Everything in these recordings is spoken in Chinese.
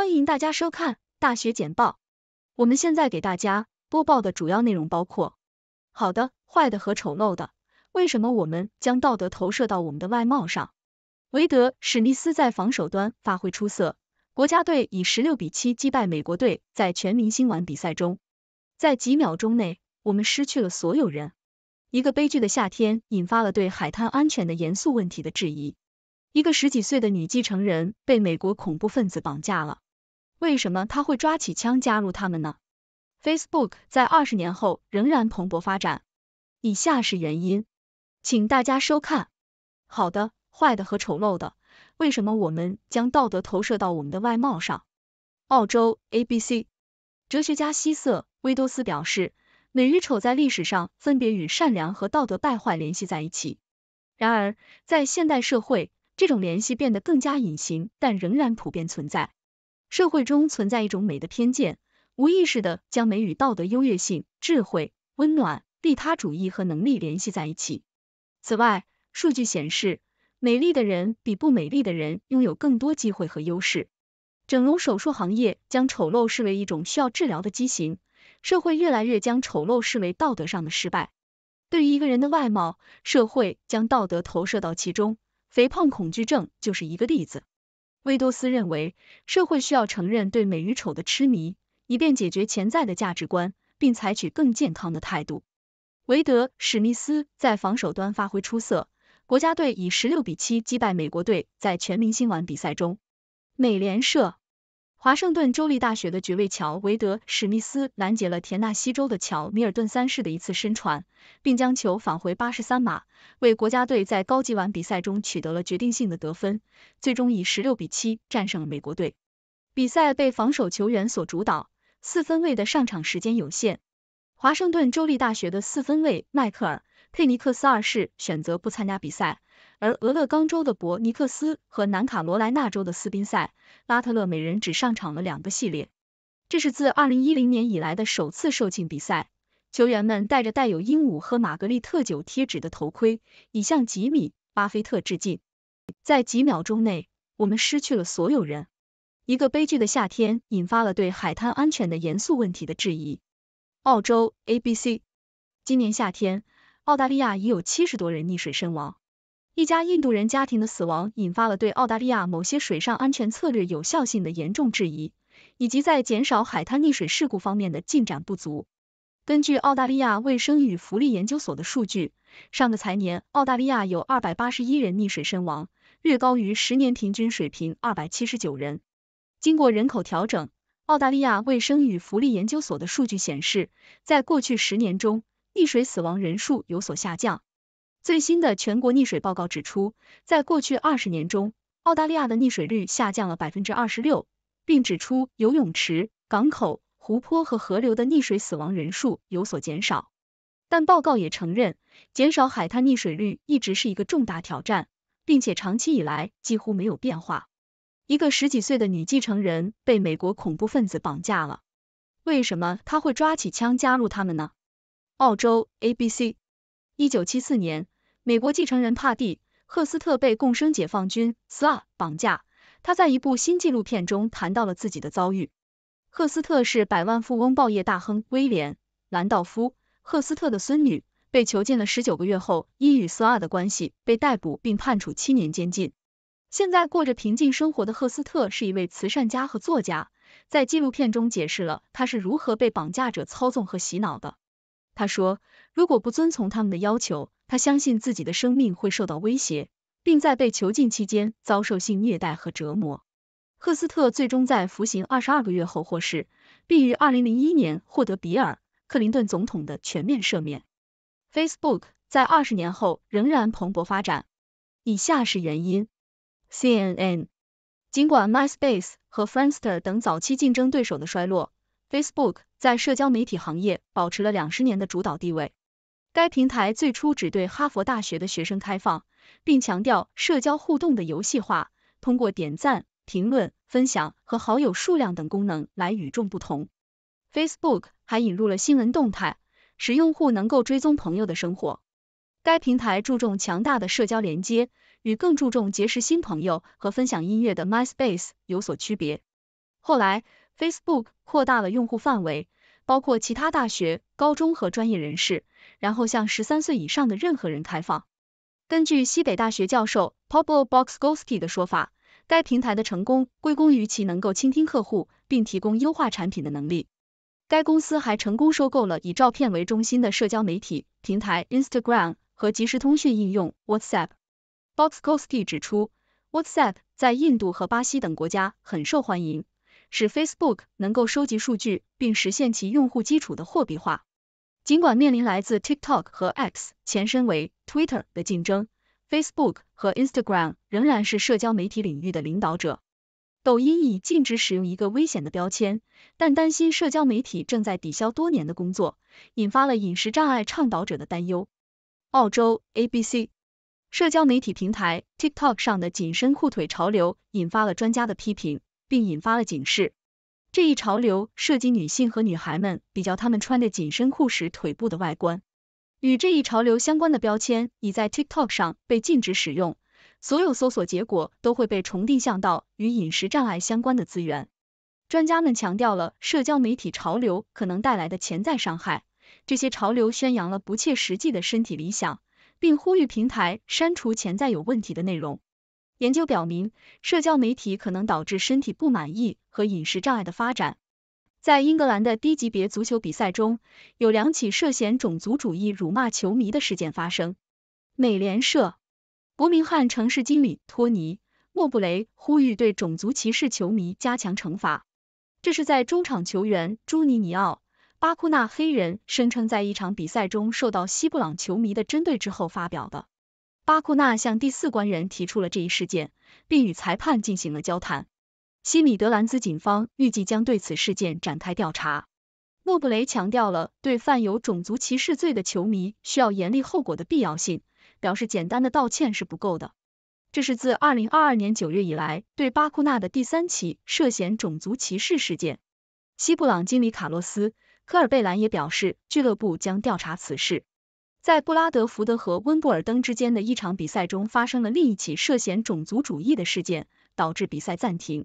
欢迎大家收看大学简报。我们现在给大家播报的主要内容包括好的、坏的和丑陋的。为什么我们将道德投射到我们的外貌上？韦德·史密斯在防守端发挥出色。国家队以十六比七击败美国队，在全明星晚比赛中，在几秒钟内我们失去了所有人。一个悲剧的夏天引发了对海滩安全的严肃问题的质疑。一个十几岁的女继承人被美国恐怖分子绑架了。为什么他会抓起枪加入他们呢？Facebook 在二十年后仍然蓬勃发展。以下是原因，请大家收看。好的、坏的和丑陋的，为什么我们将道德投射到我们的外貌上？澳洲 ABC 哲学家希瑟威多斯表示，美与丑在历史上分别与善良和道德败坏联系在一起。然而，在现代社会，这种联系变得更加隐形，但仍然普遍存在。社会中存在一种美的偏见，无意识的将美与道德优越性、智慧、温暖、利他主义和能力联系在一起。此外，数据显示，美丽的人比不美丽的人拥有更多机会和优势。整容手术行业将丑陋视为一种需要治疗的畸形，社会越来越将丑陋视为道德上的失败。对于一个人的外貌，社会将道德投射到其中，肥胖恐惧症就是一个例子。维多斯认为，社会需要承认对美与丑的痴迷，以便解决潜在的价值观，并采取更健康的态度。韦德·史密斯在防守端发挥出色，国家队以十六比七击败美国队，在全明星晚比赛中。美联社。华盛顿州立大学的爵位乔维德史密斯拦截了田纳西州的乔米尔顿三世的一次深传，并将球返回八十三码，为国家队在高级碗比赛中取得了决定性的得分，最终以十六比七战胜了美国队。比赛被防守球员所主导，四分卫的上场时间有限。华盛顿州立大学的四分卫迈克尔佩尼克斯二世选择不参加比赛。而俄勒冈州的伯尼克斯和南卡罗来纳州的斯宾塞·拉特勒每人只上场了两个系列，这是自2010年以来的首次受禁比赛。球员们戴着带有鹦鹉和玛格丽特酒贴纸的头盔，以向吉米·巴菲特致敬。在几秒钟内，我们失去了所有人。一个悲剧的夏天引发了对海滩安全的严肃问题的质疑。澳洲 ABC，今年夏天，澳大利亚已有七十多人溺水身亡。一家印度人家庭的死亡引发了对澳大利亚某些水上安全策略有效性的严重质疑，以及在减少海滩溺水事故方面的进展不足。根据澳大利亚卫生与福利研究所的数据，上个财年澳大利亚有281人溺水身亡，略高于十年平均水平279人。经过人口调整，澳大利亚卫生与福利研究所的数据显示，在过去十年中，溺水死亡人数有所下降。最新的全国溺水报告指出，在过去二十年中，澳大利亚的溺水率下降了百分之二十六，并指出游泳池、港口、湖泊和河流的溺水死亡人数有所减少。但报告也承认，减少海滩溺水率一直是一个重大挑战，并且长期以来几乎没有变化。一个十几岁的女继承人被美国恐怖分子绑架了，为什么他会抓起枪加入他们呢？澳洲 ABC，一九七四年。美国继承人帕蒂·赫斯特被共生解放军 SLA 绑架，他在一部新纪录片中谈到了自己的遭遇。赫斯特是百万富翁报业大亨威廉·兰道夫·赫斯特的孙女，被囚禁了十九个月后，因与 SLA 的关系被逮捕并判处七年监禁。现在过着平静生活的赫斯特是一位慈善家和作家，在纪录片中解释了他是如何被绑架者操纵和洗脑的。他说，如果不遵从他们的要求，他相信自己的生命会受到威胁，并在被囚禁期间遭受性虐待和折磨。赫斯特最终在服刑二十二个月后获释，并于二零零一年获得比尔·克林顿总统的全面赦免。Facebook 在二十年后仍然蓬勃发展，以下是原因。CNN。尽管 MySpace 和 Friendster 等早期竞争对手的衰落，Facebook。在社交媒体行业保持了两十年的主导地位。该平台最初只对哈佛大学的学生开放，并强调社交互动的游戏化，通过点赞、评论、分享和好友数量等功能来与众不同。Facebook 还引入了新闻动态，使用户能够追踪朋友的生活。该平台注重强大的社交连接，与更注重结识新朋友和分享音乐的 MySpace 有所区别。后来，Facebook 扩大了用户范围，包括其他大学、高中和专业人士，然后向十三岁以上的任何人开放。根据西北大学教授 Pawel Boxkowski 的说法，该平台的成功归功于其能够倾听客户并提供优化产品的能力。该公司还成功收购了以照片为中心的社交媒体平台 Instagram 和即时通讯应用 WhatsApp。Boxkowski 指出，WhatsApp 在印度和巴西等国家很受欢迎。使 Facebook 能够收集数据，并实现其用户基础的货币化。尽管面临来自 TikTok 和 X（ 前身为 Twitter） 的竞争，Facebook 和 Instagram 仍然是社交媒体领域的领导者。抖音已禁止使用一个危险的标签，但担心社交媒体正在抵消多年的工作，引发了饮食障碍倡导者的担忧。澳洲 ABC 社交媒体平台 TikTok 上的紧身裤腿潮流引发了专家的批评。并引发了警示。这一潮流涉及女性和女孩们比较她们穿的紧身裤时腿部的外观。与这一潮流相关的标签已在 TikTok 上被禁止使用，所有搜索结果都会被重定向到与饮食障碍相关的资源。专家们强调了社交媒体潮流可能带来的潜在伤害。这些潮流宣扬了不切实际的身体理想，并呼吁平台删除潜在有问题的内容。研究表明，社交媒体可能导致身体不满意和饮食障碍的发展。在英格兰的低级别足球比赛中，有两起涉嫌种族主义辱骂球迷的事件发生。美联社，伯明翰城市经理托尼·莫布雷呼吁对种族歧视球迷加强惩罚。这是在中场球员朱尼尼奥·巴库纳黑人声称在一场比赛中受到西布朗球迷的针对之后发表的。巴库纳向第四关人提出了这一事件，并与裁判进行了交谈。西米德兰兹警方预计将对此事件展开调查。莫布雷强调了对犯有种族歧视罪的球迷需要严厉后果的必要性，表示简单的道歉是不够的。这是自2022年9月以来对巴库纳的第三起涉嫌种族歧视事件。西布朗经理卡洛斯·科尔贝兰也表示，俱乐部将调查此事。在布拉德福德和温布尔登之间的一场比赛中，发生了另一起涉嫌种族主义的事件，导致比赛暂停。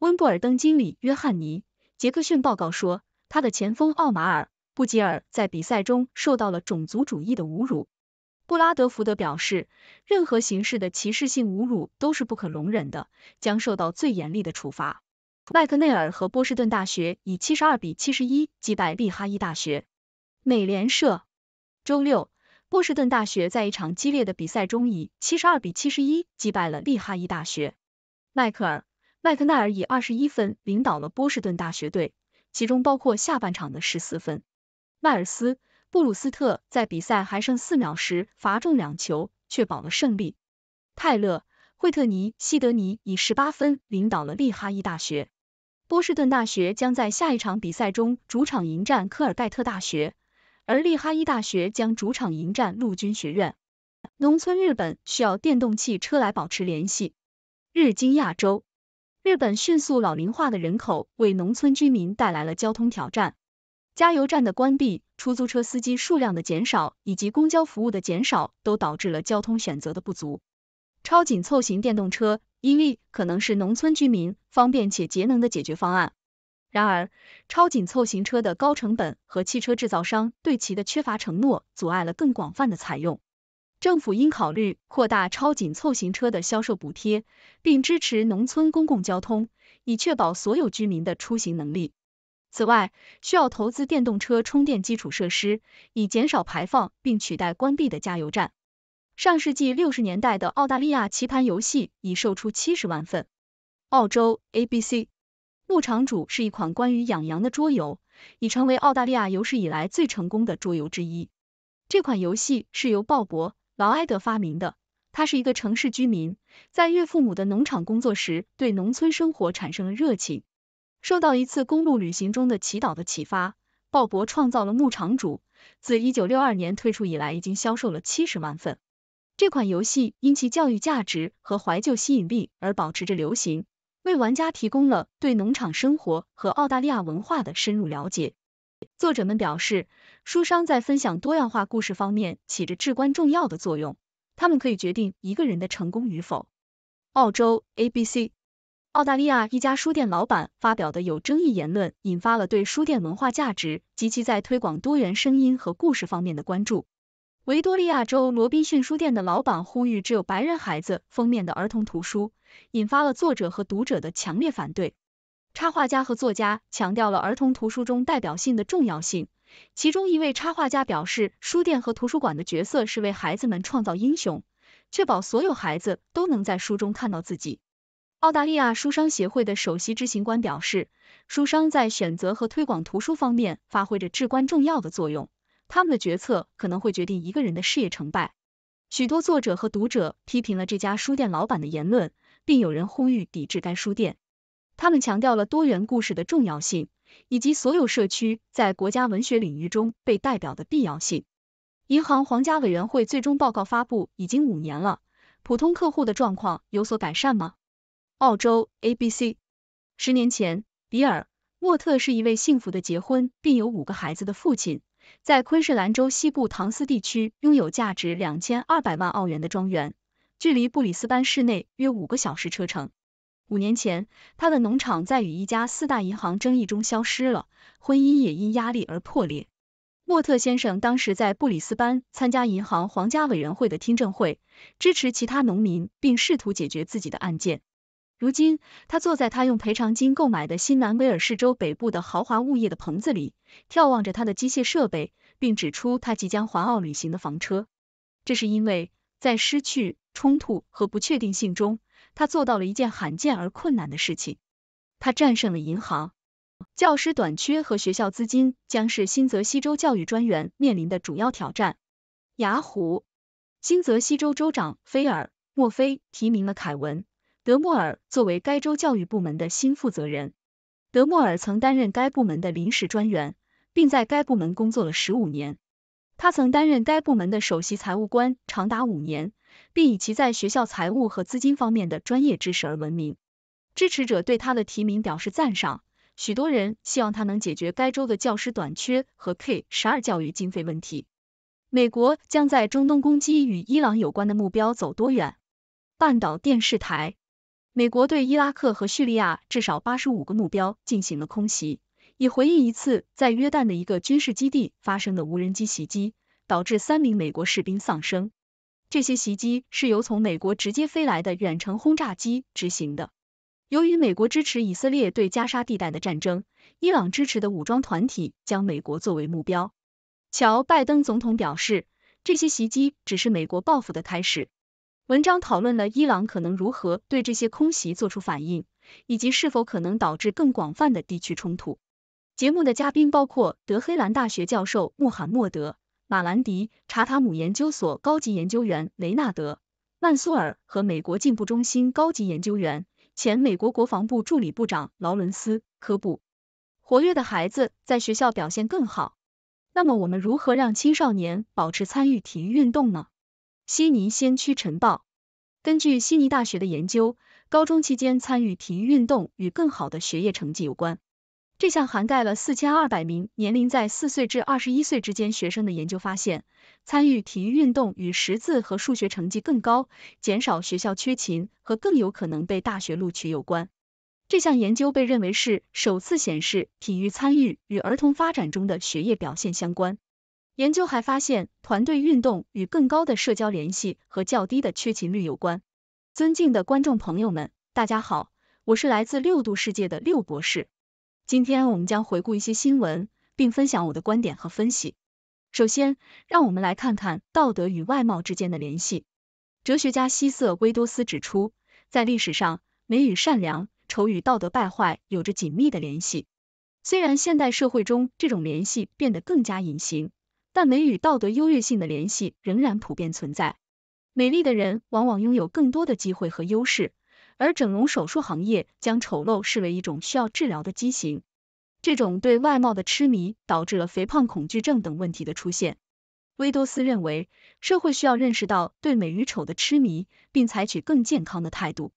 温布尔登经理约翰尼·杰克逊报告说，他的前锋奥马尔·布吉尔在比赛中受到了种族主义的侮辱。布拉德福德表示，任何形式的歧视性侮辱都是不可容忍的，将受到最严厉的处罚。麦克内尔和波士顿大学以七十二比七十一击败利哈伊大学。美联社。周六，波士顿大学在一场激烈的比赛中以七十二比七十一击败了利哈伊大学。迈克尔·麦克奈尔以二十一分领导了波士顿大学队，其中包括下半场的十四分。迈尔斯·布鲁斯特在比赛还剩四秒时罚中两球，确保了胜利。泰勒·惠特尼·西德尼以十八分领导了利哈伊大学。波士顿大学将在下一场比赛中主场迎战科尔盖特大学。而利哈伊大学将主场迎战陆军学院。农村日本需要电动汽车来保持联系。日经亚洲，日本迅速老龄化的人口为农村居民带来了交通挑战。加油站的关闭、出租车司机数量的减少以及公交服务的减少，都导致了交通选择的不足。超紧凑型电动车 （EV） 可能是农村居民方便且节能的解决方案。然而，超紧凑型车的高成本和汽车制造商对其的缺乏承诺，阻碍了更广泛的采用。政府应考虑扩大超紧凑型车的销售补贴，并支持农村公共交通，以确保所有居民的出行能力。此外，需要投资电动车充电基础设施，以减少排放并取代关闭的加油站。上世纪六十年代的澳大利亚棋盘游戏已售出七十万份。澳洲 ABC。《牧场主》是一款关于养羊的桌游，已成为澳大利亚有史以来最成功的桌游之一。这款游戏是由鲍勃·劳埃德发明的，他是一个城市居民，在岳父母的农场工作时对农村生活产生了热情。受到一次公路旅行中的祈祷的启发，鲍勃创造了《牧场主》。自一九六二年推出以来，已经销售了七十万份。这款游戏因其教育价值和怀旧吸引力而保持着流行。为玩家提供了对农场生活和澳大利亚文化的深入了解。作者们表示，书商在分享多样化故事方面起着至关重要的作用，他们可以决定一个人的成功与否。澳洲 ABC，澳大利亚一家书店老板发表的有争议言论，引发了对书店文化价值及其在推广多元声音和故事方面的关注。维多利亚州罗宾逊书店的老板呼吁只有白人孩子封面的儿童图书，引发了作者和读者的强烈反对。插画家和作家强调了儿童图书中代表性的重要性。其中一位插画家表示，书店和图书馆的角色是为孩子们创造英雄，确保所有孩子都能在书中看到自己。澳大利亚书商协会的首席执行官表示，书商在选择和推广图书方面发挥着至关重要的作用。他们的决策可能会决定一个人的事业成败。许多作者和读者批评了这家书店老板的言论，并有人呼吁抵制该书店。他们强调了多元故事的重要性，以及所有社区在国家文学领域中被代表的必要性。银行皇家委员会最终报告发布已经五年了，普通客户的状况有所改善吗？澳洲 ABC。十年前，比尔·沃特是一位幸福的结婚并有五个孩子的父亲。在昆士兰州西部唐斯地区拥有价值两千二百万澳元的庄园，距离布里斯班市内约五个小时车程。五年前，他的农场在与一家四大银行争议中消失了，婚姻也因压力而破裂。莫特先生当时在布里斯班参加银行皇家委员会的听证会，支持其他农民，并试图解决自己的案件。如今，他坐在他用赔偿金购买的新南威尔士州北部的豪华物业的棚子里，眺望着他的机械设备，并指出他即将环澳旅行的房车。这是因为在失去、冲突和不确定性中，他做到了一件罕见而困难的事情：他战胜了银行。教师短缺和学校资金将是新泽西州教育专员面临的主要挑战。雅虎，新泽西州州长菲尔·莫菲提名了凯文。德莫尔作为该州教育部门的新负责人，德莫尔曾担任该部门的临时专员，并在该部门工作了十五年。他曾担任该部门的首席财务官长达五年，并以其在学校财务和资金方面的专业知识而闻名。支持者对他的提名表示赞赏，许多人希望他能解决该州的教师短缺和 K 十二教育经费问题。美国将在中东攻击与伊朗有关的目标走多远？半岛电视台。美国对伊拉克和叙利亚至少八十五个目标进行了空袭，以回应一次在约旦的一个军事基地发生的无人机袭击，导致三名美国士兵丧生。这些袭击是由从美国直接飞来的远程轰炸机执行的。由于美国支持以色列对加沙地带的战争，伊朗支持的武装团体将美国作为目标。乔·拜登总统表示，这些袭击只是美国报复的开始。文章讨论了伊朗可能如何对这些空袭做出反应，以及是否可能导致更广泛的地区冲突。节目的嘉宾包括德黑兰大学教授穆罕默德·马兰迪、查塔姆研究所高级研究员雷纳德·曼苏尔和美国进步中心高级研究员、前美国国防部助理部长劳伦斯·科布。活跃的孩子在学校表现更好。那么我们如何让青少年保持参与体育运动呢？悉尼先驱晨报根据悉尼大学的研究，高中期间参与体育运动与更好的学业成绩有关。这项涵盖了四千二百名年龄在四岁至二十一岁之间学生的研究发现，参与体育运动与识字和数学成绩更高、减少学校缺勤和更有可能被大学录取有关。这项研究被认为是首次显示体育参与与儿童发展中的学业表现相关。研究还发现，团队运动与更高的社交联系和较低的缺勤率有关。尊敬的观众朋友们，大家好，我是来自六度世界的六博士。今天我们将回顾一些新闻，并分享我的观点和分析。首先，让我们来看看道德与外貌之间的联系。哲学家希瑟威多斯指出，在历史上，美与善良，丑与道德败坏有着紧密的联系。虽然现代社会中这种联系变得更加隐形。但美与道德优越性的联系仍然普遍存在。美丽的人往往拥有更多的机会和优势，而整容手术行业将丑陋视为一种需要治疗的畸形。这种对外貌的痴迷导致了肥胖恐惧症等问题的出现。威多斯认为，社会需要认识到对美与丑的痴迷，并采取更健康的态度。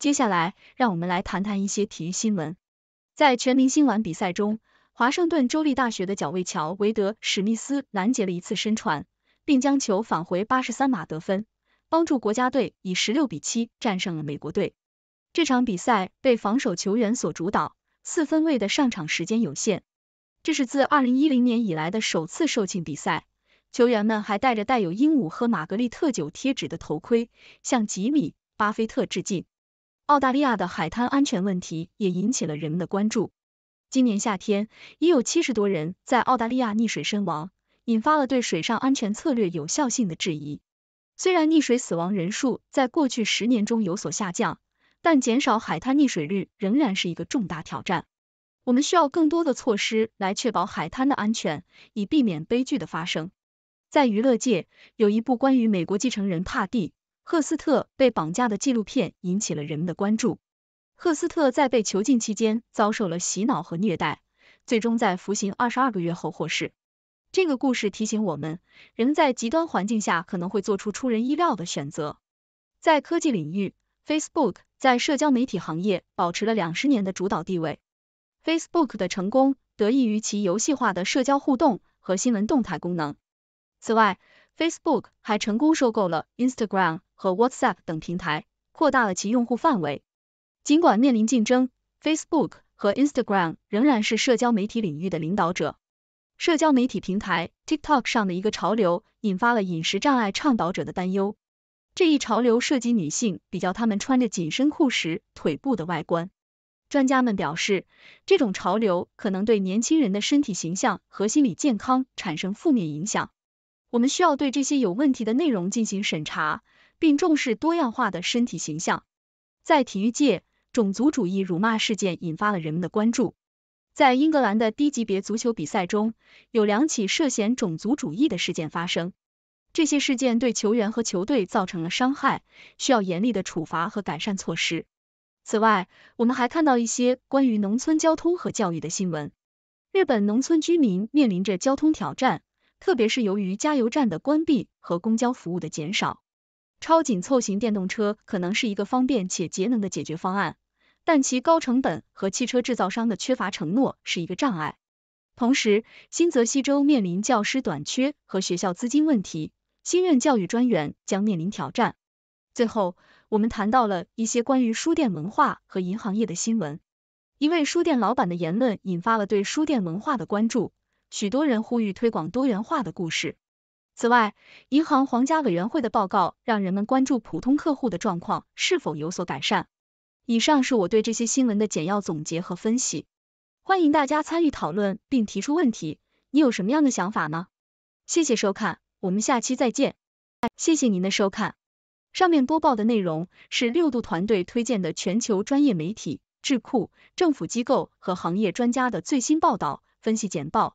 接下来，让我们来谈谈一些体育新闻。在全明星碗比赛中。华盛顿州立大学的角卫乔·韦德·史密斯拦截了一次深传，并将球返回八十三码得分，帮助国家队以十六比七战胜了美国队。这场比赛被防守球员所主导，四分卫的上场时间有限。这是自二零一零年以来的首次受罄比赛。球员们还戴着带有鹦鹉和玛格丽特酒贴纸的头盔，向吉米·巴菲特致敬。澳大利亚的海滩安全问题也引起了人们的关注。今年夏天，已有七十多人在澳大利亚溺水身亡，引发了对水上安全策略有效性的质疑。虽然溺水死亡人数在过去十年中有所下降，但减少海滩溺水率仍然是一个重大挑战。我们需要更多的措施来确保海滩的安全，以避免悲剧的发生。在娱乐界，有一部关于美国继承人帕蒂·赫斯特被绑架的纪录片引起了人们的关注。赫斯特在被囚禁期间遭受了洗脑和虐待，最终在服刑二十二个月后获释。这个故事提醒我们，人在极端环境下可能会做出出人意料的选择。在科技领域，Facebook 在社交媒体行业保持了两十年的主导地位。Facebook 的成功得益于其游戏化的社交互动和新闻动态功能。此外，Facebook 还成功收购了 Instagram 和 WhatsApp 等平台，扩大了其用户范围。尽管面临竞争，Facebook 和 Instagram 仍然是社交媒体领域的领导者。社交媒体平台 TikTok 上的一个潮流引发了饮食障碍倡导者的担忧。这一潮流涉及女性比较她们穿着紧身裤时腿部的外观。专家们表示，这种潮流可能对年轻人的身体形象和心理健康产生负面影响。我们需要对这些有问题的内容进行审查，并重视多样化的身体形象。在体育界，种族主义辱骂事件引发了人们的关注。在英格兰的低级别足球比赛中，有两起涉嫌种族主义的事件发生。这些事件对球员和球队造成了伤害，需要严厉的处罚和改善措施。此外，我们还看到一些关于农村交通和教育的新闻。日本农村居民面临着交通挑战，特别是由于加油站的关闭和公交服务的减少。超紧凑型电动车可能是一个方便且节能的解决方案，但其高成本和汽车制造商的缺乏承诺是一个障碍。同时，新泽西州面临教师短缺和学校资金问题，新任教育专员将面临挑战。最后，我们谈到了一些关于书店文化和银行业的新闻。一位书店老板的言论引发了对书店文化的关注，许多人呼吁推广多元化的故事。此外，银行皇家委员会的报告让人们关注普通客户的状况是否有所改善。以上是我对这些新闻的简要总结和分析。欢迎大家参与讨论并提出问题，你有什么样的想法呢？谢谢收看，我们下期再见。谢谢您的收看。上面播报的内容是六度团队推荐的全球专业媒体、智库、政府机构和行业专家的最新报道、分析简报。